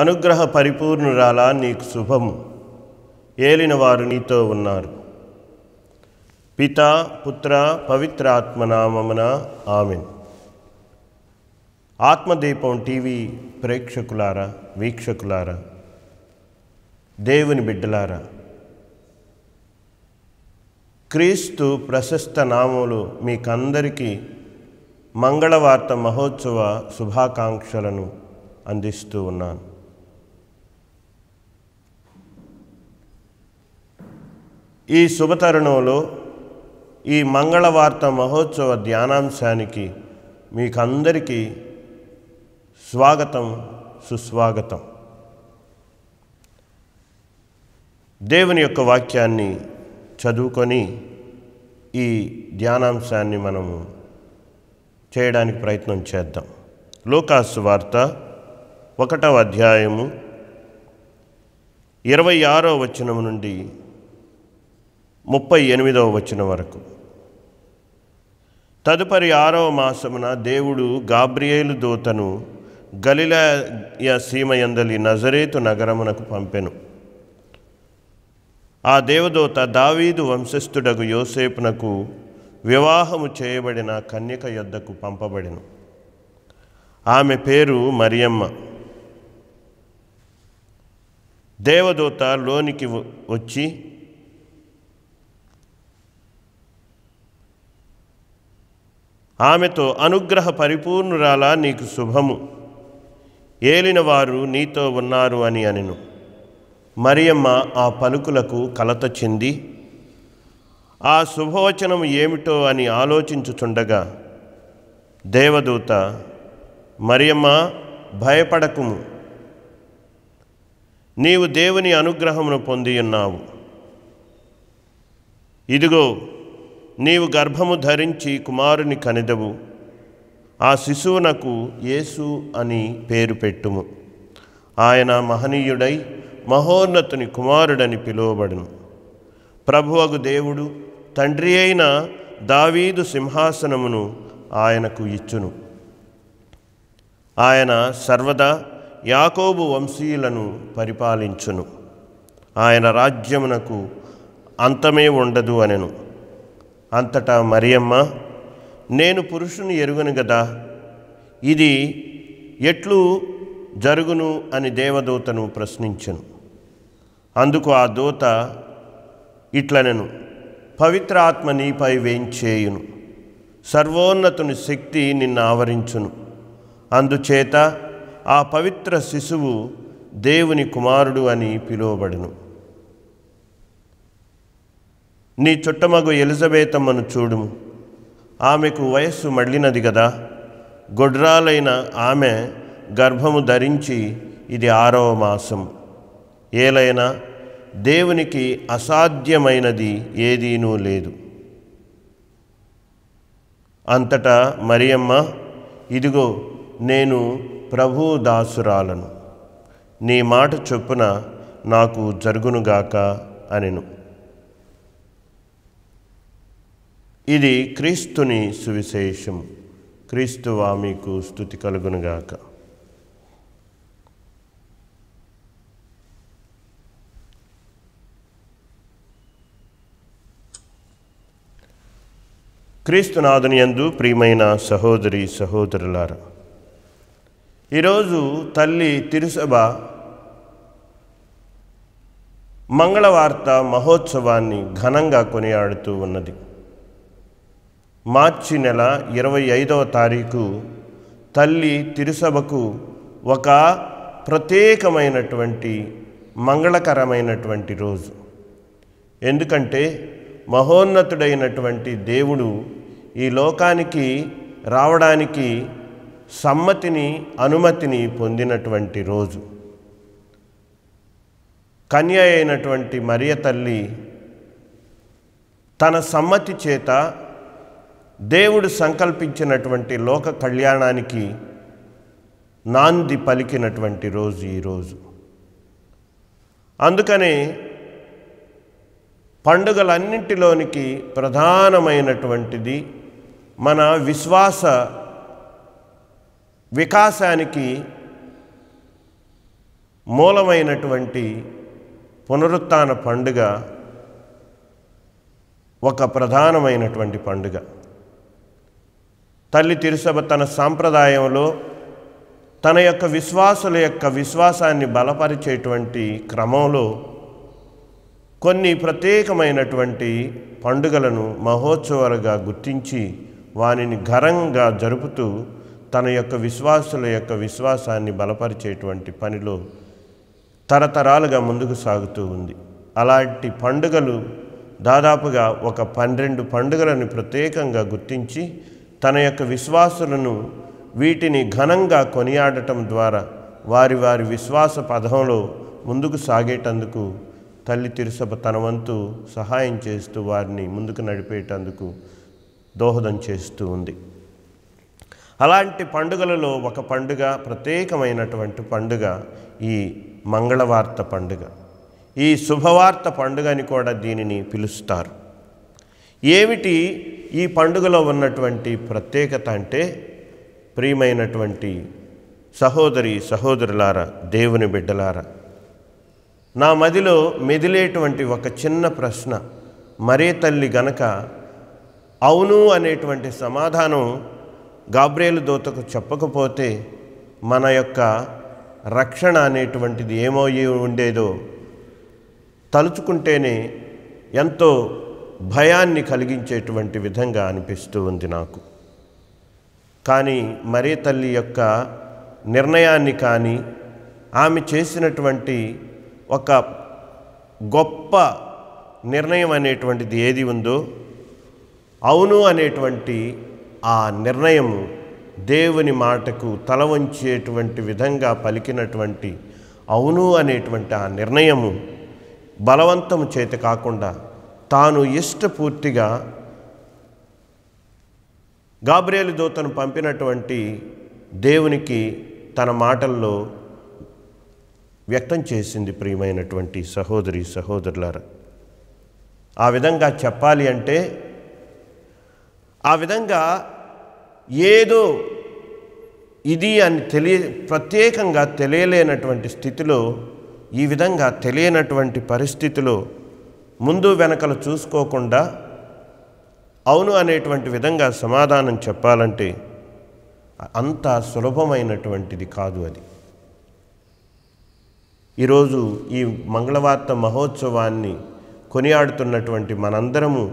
అనుగ్రహ పరిపూర్ణురాలా నీకు శుభము వారు నీతో ఉన్నారు పిత పుత్ర పవిత్రాత్మనామమున ఆమెన్ ఆత్మదీపం టీవీ ప్రేక్షకులారా వీక్షకులారా దేవుని బిడ్డలారా క్రీస్తు ప్రశస్త నామములు మీకందరికీ మంగళవార్త మహోత్సవ శుభాకాంక్షలను అందిస్తూ ఉన్నాను ఈ శుభతరుణంలో ఈ మంగళవార్త మహోత్సవ ధ్యానాంశానికి మీకందరికీ స్వాగతం సుస్వాగతం దేవుని యొక్క వాక్యాన్ని చదువుకొని ఈ ధ్యానాంశాన్ని మనము చేయడానికి ప్రయత్నం చేద్దాం లోకాసు వార్త ఒకటవ అధ్యాయము ఇరవై ఆరో వచనం నుండి ముప్పై ఎనిమిదవ వచనం వరకు తదుపరి ఆరవ మాసమున దేవుడు గాబ్రియేలు దూతను గలిలయ సీమయందలి నజరేతు నగరమునకు పంపెను ఆ దేవదూత దావీదు వంశస్థుడగు యోసేపునకు వివాహము చేయబడిన కన్యక యొద్దకు పంపబడెను ఆమె పేరు మరియమ్మ దేవదూత లోనికి వచ్చి ఆమెతో అనుగ్రహ పరిపూర్ణురాలా నీకు శుభము ఏలినవారు నీతో ఉన్నారు అని అనెను మరియమ్మ ఆ పలుకులకు కలత చెంది ఆ శుభవచనం ఏమిటో అని ఆలోచించుచుండగా దేవదూత మరియమ్మ భయపడకుము నీవు దేవుని అనుగ్రహమును పొందియున్నావు ఇదిగో నీవు గర్భము ధరించి కుమారుని కనిదవు ఆ శిశువునకు యేసు అని పేరు పెట్టుము ఆయన మహనీయుడై మహోన్నతుని కుమారుడని పిలువబడును ప్రభువగు దేవుడు తండ్రి అయిన దావీదు సింహాసనమును ఆయనకు ఇచ్చును ఆయన సర్వదా యాకోబు వంశీయులను పరిపాలించును ఆయన రాజ్యమునకు అంతమే ఉండదు అనెను అంతటా మరియమ్మ నేను పురుషుని ఎరుగను కదా ఇది ఎట్లు జరుగును అని దేవదూతను ప్రశ్నించను అందుకు ఆ దూత ఇట్లనెను పవిత్ర ఆత్మ నీపై వేయించేయును సర్వోన్నతుని శక్తి నిన్ను ఆవరించును అందుచేత ఆ పవిత్ర శిశువు దేవుని కుమారుడు అని పిలువబడును నీ చుట్టమగు ఎలిజబేతమ్మను చూడుము ఆమెకు వయస్సు మళ్ళినది కదా గొడ్రాలైన ఆమె గర్భము ధరించి ఇది ఆరవ మాసం ఏలైనా దేవునికి అసాధ్యమైనది ఏదీనూ లేదు అంతటా మరియమ్మ ఇదిగో నేను ప్రభు దాసురాలను నీ మాట చొప్పున నాకు జరుగునుగాక అనెను ఇది క్రీస్తుని సువిశేషం క్రీస్తువా మీకు స్థుతి కలుగునుగాక క్రీస్తునాథుని యందు ప్రియమైన సహోదరి సహోదరులారా ఈరోజు తల్లి తిరుసభ మంగళవార్త మహోత్సవాన్ని ఘనంగా కొనియాడుతూ ఉన్నది మార్చి నెల ఇరవై ఐదవ తారీఖు తల్లి తిరుసభకు ఒక ప్రత్యేకమైనటువంటి మంగళకరమైనటువంటి రోజు ఎందుకంటే మహోన్నతుడైనటువంటి దేవుడు ఈ లోకానికి రావడానికి సమ్మతిని అనుమతిని పొందినటువంటి రోజు కన్య అయినటువంటి మరియ తల్లి తన సమ్మతి చేత దేవుడు సంకల్పించినటువంటి లోక కళ్యాణానికి నాంది పలికినటువంటి రోజు ఈరోజు అందుకనే పండుగలన్నింటిలోనికి ప్రధానమైనటువంటిది మన విశ్వాస వికాసానికి మూలమైనటువంటి పునరుత్న పండుగ ఒక ప్రధానమైనటువంటి పండుగ తల్లి తిరుసభ తన సాంప్రదాయంలో తన యొక్క విశ్వాసుల యొక్క విశ్వాసాన్ని బలపరిచేటువంటి క్రమంలో కొన్ని ప్రత్యేకమైనటువంటి పండుగలను మహోత్సవాలుగా గుర్తించి వానిని ఘనంగా జరుపుతూ తన యొక్క విశ్వాసుల యొక్క విశ్వాసాన్ని బలపరిచేటువంటి పనిలో తరతరాలుగా ముందుకు సాగుతూ ఉంది అలాంటి పండుగలు దాదాపుగా ఒక పన్నెండు పండుగలను ప్రత్యేకంగా గుర్తించి తన యొక్క విశ్వాసులను వీటిని ఘనంగా కొనియాడటం ద్వారా వారి వారి విశ్వాస పదంలో ముందుకు సాగేటందుకు తల్లి తిరుసభ తన వంతు సహాయం చేస్తూ వారిని ముందుకు నడిపేటందుకు దోహదం చేస్తూ ఉంది అలాంటి పండుగలలో ఒక పండుగ ప్రత్యేకమైనటువంటి పండుగ ఈ మంగళవార్త పండుగ ఈ శుభవార్త పండుగ అని కూడా దీనిని పిలుస్తారు ఏమిటి ఈ పండుగలో ఉన్నటువంటి ప్రత్యేకత అంటే ప్రియమైనటువంటి సహోదరి సహోదరులారా దేవుని బిడ్డలారా నా మదిలో మెదిలేటువంటి ఒక చిన్న ప్రశ్న మరే తల్లి గనక అవును అనేటువంటి సమాధానం గాబ్రేలు దూతకు చెప్పకపోతే మన యొక్క రక్షణ అనేటువంటిది ఏమయ్యి ఉండేదో తలుచుకుంటేనే ఎంతో భయాన్ని కలిగించేటువంటి విధంగా అనిపిస్తూ ఉంది నాకు కానీ మరీ తల్లి యొక్క నిర్ణయాన్ని కానీ ఆమె చేసినటువంటి ఒక గొప్ప నిర్ణయం అనేటువంటిది ఏది ఉందో అవును అనేటువంటి ఆ నిర్ణయము దేవుని మాటకు తల వంచేటువంటి విధంగా పలికినటువంటి అవును అనేటువంటి ఆ నిర్ణయము బలవంతము చేతి కాకుండా తాను ఇష్టపూర్తిగా గాబ్రేలి దూతను పంపినటువంటి దేవునికి తన మాటల్లో వ్యక్తం చేసింది ప్రియమైనటువంటి సహోదరి సహోదరులారా ఆ విధంగా చెప్పాలి అంటే ఆ విధంగా ఏదో ఇది అని తెలియ ప్రత్యేకంగా తెలియలేనటువంటి స్థితిలో ఈ విధంగా తెలియనటువంటి పరిస్థితిలో ముందు వెనకలు చూసుకోకుండా అవును అనేటువంటి విధంగా సమాధానం చెప్పాలంటే అంత సులభమైనటువంటిది కాదు అది ఈరోజు ఈ మంగళవార్త మహోత్సవాన్ని కొనియాడుతున్నటువంటి మనందరము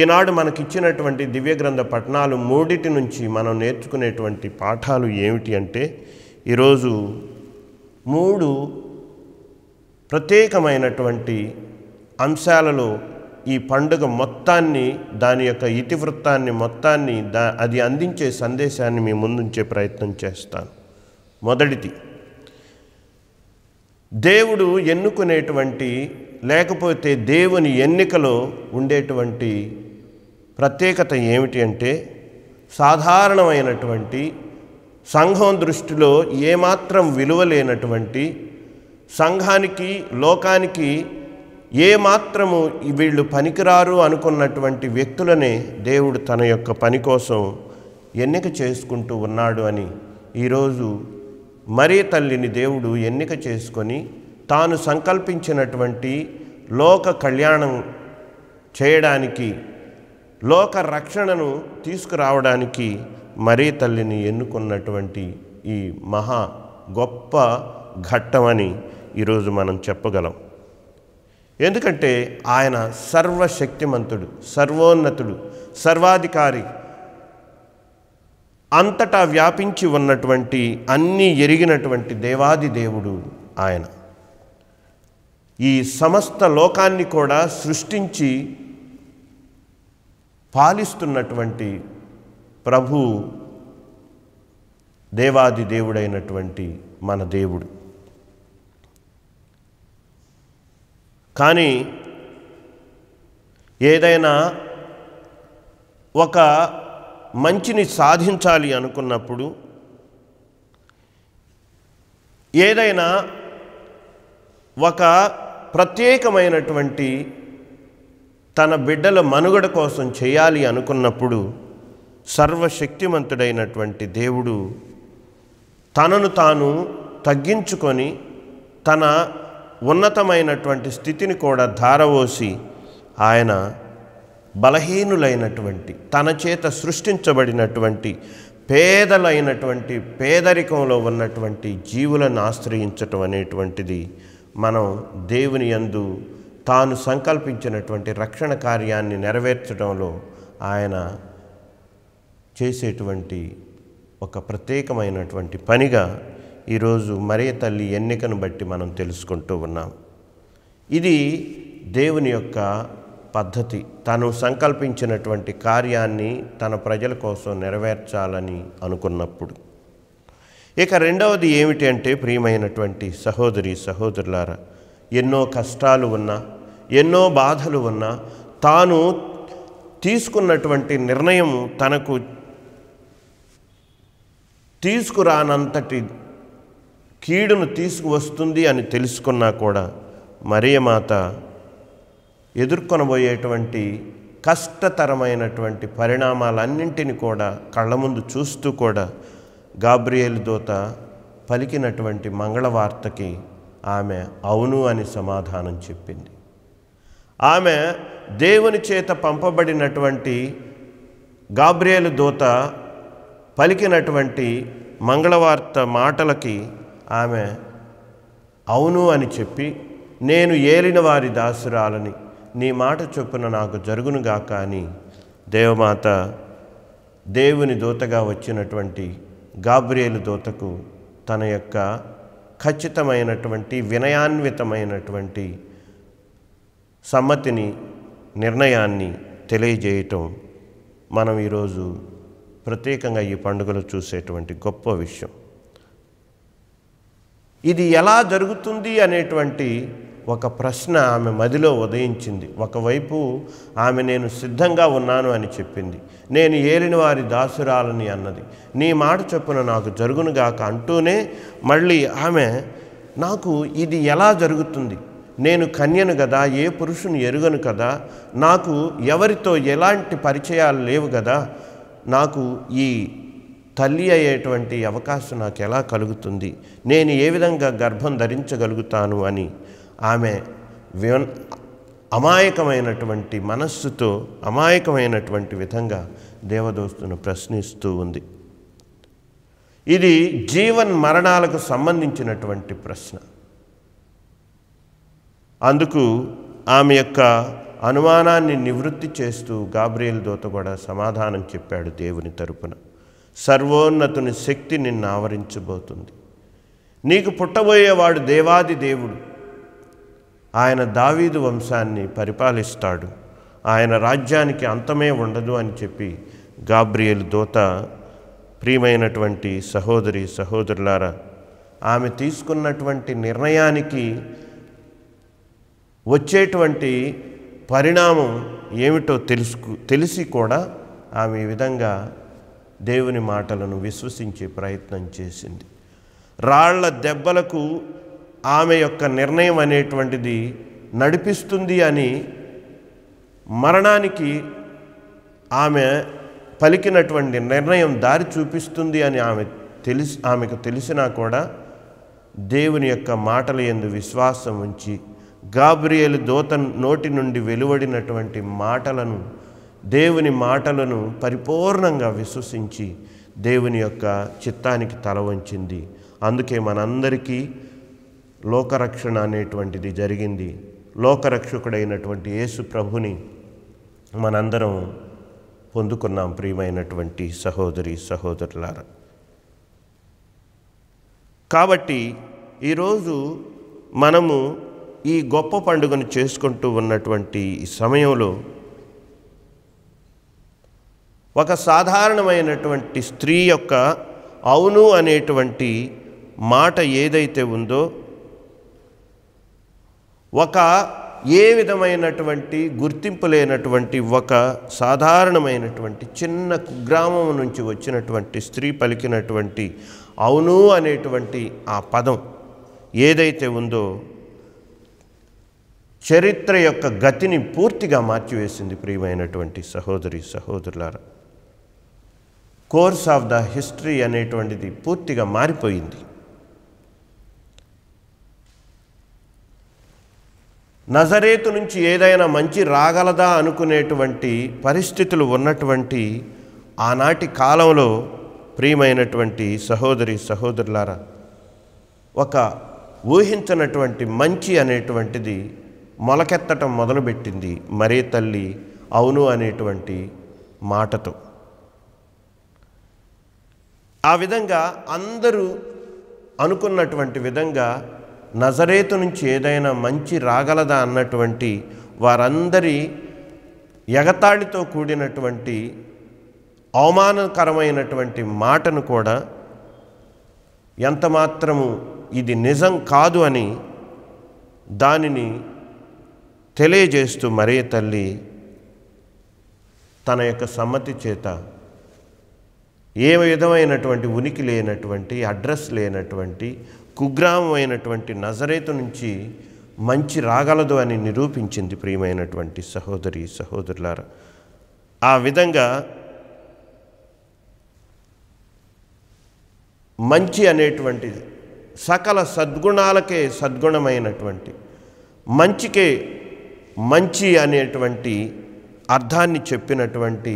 ఈనాడు మనకిచ్చినటువంటి దివ్యగ్రంథ పట్టణాలు మూడిటి నుంచి మనం నేర్చుకునేటువంటి పాఠాలు ఏమిటి అంటే ఈరోజు మూడు ప్రత్యేకమైనటువంటి అంశాలలో ఈ పండుగ మొత్తాన్ని దాని యొక్క ఇతివృత్తాన్ని మొత్తాన్ని దా అది అందించే సందేశాన్ని మీ ముందుంచే ప్రయత్నం చేస్తాను మొదటిది దేవుడు ఎన్నుకునేటువంటి లేకపోతే దేవుని ఎన్నికలో ఉండేటువంటి ప్రత్యేకత ఏమిటి అంటే సాధారణమైనటువంటి సంఘం దృష్టిలో ఏమాత్రం విలువ లేనటువంటి సంఘానికి లోకానికి ఏ మాత్రము వీళ్ళు పనికిరారు అనుకున్నటువంటి వ్యక్తులనే దేవుడు తన యొక్క పని కోసం ఎన్నిక చేసుకుంటూ ఉన్నాడు అని ఈరోజు మరీ తల్లిని దేవుడు ఎన్నిక చేసుకొని తాను సంకల్పించినటువంటి లోక కళ్యాణం చేయడానికి లోక రక్షణను తీసుకురావడానికి మరీ తల్లిని ఎన్నుకున్నటువంటి ఈ మహా గొప్ప ఘట్టమని ఈరోజు మనం చెప్పగలం ఎందుకంటే ఆయన సర్వశక్తిమంతుడు సర్వోన్నతుడు సర్వాధికారి అంతటా వ్యాపించి ఉన్నటువంటి అన్నీ ఎరిగినటువంటి దేవాది దేవుడు ఆయన ఈ సమస్త లోకాన్ని కూడా సృష్టించి పాలిస్తున్నటువంటి ప్రభు దేవాది దేవుడైనటువంటి మన దేవుడు కానీ ఏదైనా ఒక మంచిని సాధించాలి అనుకున్నప్పుడు ఏదైనా ఒక ప్రత్యేకమైనటువంటి తన బిడ్డల మనుగడ కోసం చేయాలి అనుకున్నప్పుడు సర్వశక్తిమంతుడైనటువంటి దేవుడు తనను తాను తగ్గించుకొని తన ఉన్నతమైనటువంటి స్థితిని కూడా ధారవోసి ఆయన బలహీనులైనటువంటి తన చేత సృష్టించబడినటువంటి పేదలైనటువంటి పేదరికంలో ఉన్నటువంటి జీవులను ఆశ్రయించటం అనేటువంటిది మనం దేవుని యందు తాను సంకల్పించినటువంటి రక్షణ కార్యాన్ని నెరవేర్చడంలో ఆయన చేసేటువంటి ఒక ప్రత్యేకమైనటువంటి పనిగా ఈరోజు మరే తల్లి ఎన్నికను బట్టి మనం తెలుసుకుంటూ ఉన్నాం ఇది దేవుని యొక్క పద్ధతి తను సంకల్పించినటువంటి కార్యాన్ని తన ప్రజల కోసం నెరవేర్చాలని అనుకున్నప్పుడు ఇక రెండవది ఏమిటి అంటే ప్రియమైనటువంటి సహోదరి సహోదరులారా ఎన్నో కష్టాలు ఉన్నా ఎన్నో బాధలు ఉన్నా తాను తీసుకున్నటువంటి నిర్ణయం తనకు తీసుకురానంతటి కీడును తీసుకువస్తుంది అని తెలుసుకున్నా కూడా మరియమాత ఎదుర్కొనబోయేటువంటి కష్టతరమైనటువంటి పరిణామాలన్నింటిని కూడా కళ్ళ ముందు చూస్తూ కూడా గాబ్రియేల్ దూత పలికినటువంటి మంగళవార్తకి ఆమె అవును అని సమాధానం చెప్పింది ఆమె దేవుని చేత పంపబడినటువంటి గాబ్రియేల్ దూత పలికినటువంటి మంగళవార్త మాటలకి ఆమె అవును అని చెప్పి నేను ఏలిన వారి దాసురాలని నీ మాట చొప్పున నాకు జరుగునుగాక అని దేవమాత దేవుని దూతగా వచ్చినటువంటి గాబ్రియేలు దూతకు తన యొక్క ఖచ్చితమైనటువంటి వినయాన్వితమైనటువంటి సమ్మతిని నిర్ణయాన్ని తెలియజేయటం మనం ఈరోజు ప్రత్యేకంగా ఈ పండుగలో చూసేటువంటి గొప్ప విషయం ఇది ఎలా జరుగుతుంది అనేటువంటి ఒక ప్రశ్న ఆమె మదిలో ఉదయించింది ఒకవైపు ఆమె నేను సిద్ధంగా ఉన్నాను అని చెప్పింది నేను ఏలిన వారి దాసురాలని అన్నది నీ మాట చొప్పున నాకు జరుగునుగాక అంటూనే మళ్ళీ ఆమె నాకు ఇది ఎలా జరుగుతుంది నేను కన్యను కదా ఏ పురుషుని ఎరుగను కదా నాకు ఎవరితో ఎలాంటి పరిచయాలు లేవు కదా నాకు ఈ తల్లి అయ్యేటువంటి అవకాశం నాకు ఎలా కలుగుతుంది నేను ఏ విధంగా గర్భం ధరించగలుగుతాను అని ఆమె అమాయకమైనటువంటి మనస్సుతో అమాయకమైనటువంటి విధంగా దేవదోస్తును ప్రశ్నిస్తూ ఉంది ఇది జీవన్ మరణాలకు సంబంధించినటువంటి ప్రశ్న అందుకు ఆమె యొక్క అనుమానాన్ని నివృత్తి చేస్తూ గాబ్రియల్ దూత కూడా సమాధానం చెప్పాడు దేవుని తరపున సర్వోన్నతుని శక్తి నిన్ను ఆవరించబోతుంది నీకు పుట్టబోయేవాడు దేవాది దేవుడు ఆయన దావీదు వంశాన్ని పరిపాలిస్తాడు ఆయన రాజ్యానికి అంతమే ఉండదు అని చెప్పి గాబ్రియల్ దోత ప్రియమైనటువంటి సహోదరి సహోదరులారా ఆమె తీసుకున్నటువంటి నిర్ణయానికి వచ్చేటువంటి పరిణామం ఏమిటో తెలుసుకు తెలిసి కూడా ఆమె ఈ విధంగా దేవుని మాటలను విశ్వసించే ప్రయత్నం చేసింది రాళ్ల దెబ్బలకు ఆమె యొక్క నిర్ణయం అనేటువంటిది నడిపిస్తుంది అని మరణానికి ఆమె పలికినటువంటి నిర్ణయం దారి చూపిస్తుంది అని ఆమె తెలిసి ఆమెకు తెలిసినా కూడా దేవుని యొక్క మాటల ఎందు విశ్వాసం ఉంచి గాబ్రియలు దోత నోటి నుండి వెలువడినటువంటి మాటలను దేవుని మాటలను పరిపూర్ణంగా విశ్వసించి దేవుని యొక్క చిత్తానికి తల వంచింది అందుకే మనందరికీ లోకరక్షణ అనేటువంటిది జరిగింది లోకరక్షకుడైనటువంటి యేసు ప్రభుని మనందరం పొందుకున్నాం ప్రియమైనటువంటి సహోదరి సహోదరులారా కాబట్టి ఈరోజు మనము ఈ గొప్ప పండుగను చేసుకుంటూ ఉన్నటువంటి సమయంలో ఒక సాధారణమైనటువంటి స్త్రీ యొక్క అవును అనేటువంటి మాట ఏదైతే ఉందో ఒక ఏ విధమైనటువంటి గుర్తింపు లేనటువంటి ఒక సాధారణమైనటువంటి చిన్న కుగ్రామం నుంచి వచ్చినటువంటి స్త్రీ పలికినటువంటి అవును అనేటువంటి ఆ పదం ఏదైతే ఉందో చరిత్ర యొక్క గతిని పూర్తిగా మార్చివేసింది ప్రియమైనటువంటి సహోదరి సహోదరులారా కోర్స్ ఆఫ్ ద హిస్టరీ అనేటువంటిది పూర్తిగా మారిపోయింది నజరేతు నుంచి ఏదైనా మంచి రాగలదా అనుకునేటువంటి పరిస్థితులు ఉన్నటువంటి ఆనాటి కాలంలో ప్రియమైనటువంటి సహోదరి సహోదరులారా ఒక ఊహించనటువంటి మంచి అనేటువంటిది మొలకెత్తటం మొదలుపెట్టింది మరే తల్లి అవును అనేటువంటి మాటతో ఆ విధంగా అందరూ అనుకున్నటువంటి విధంగా నజరేతు నుంచి ఏదైనా మంచి రాగలదా అన్నటువంటి వారందరి ఎగతాళితో కూడినటువంటి అవమానకరమైనటువంటి మాటను కూడా ఎంత మాత్రము ఇది నిజం కాదు అని దానిని తెలియజేస్తూ మరే తల్లి తన యొక్క సమ్మతి చేత ఏ విధమైనటువంటి ఉనికి లేనటువంటి అడ్రస్ లేనటువంటి కుగ్రామైనటువంటి నజరేతు నుంచి మంచి రాగలదు అని నిరూపించింది ప్రియమైనటువంటి సహోదరి సహోదరులారా ఆ విధంగా మంచి అనేటువంటిది సకల సద్గుణాలకే సద్గుణమైనటువంటి మంచికే మంచి అనేటువంటి అర్థాన్ని చెప్పినటువంటి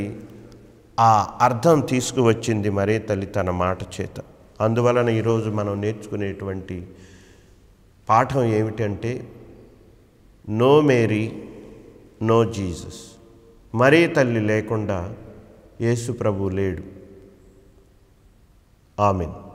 ఆ అర్థం తీసుకువచ్చింది మరే తల్లి తన మాట చేత అందువలన ఈరోజు మనం నేర్చుకునేటువంటి పాఠం ఏమిటంటే నో మేరీ నో జీసస్ మరే తల్లి లేకుండా యేసు ప్రభు లేడు ఆమెను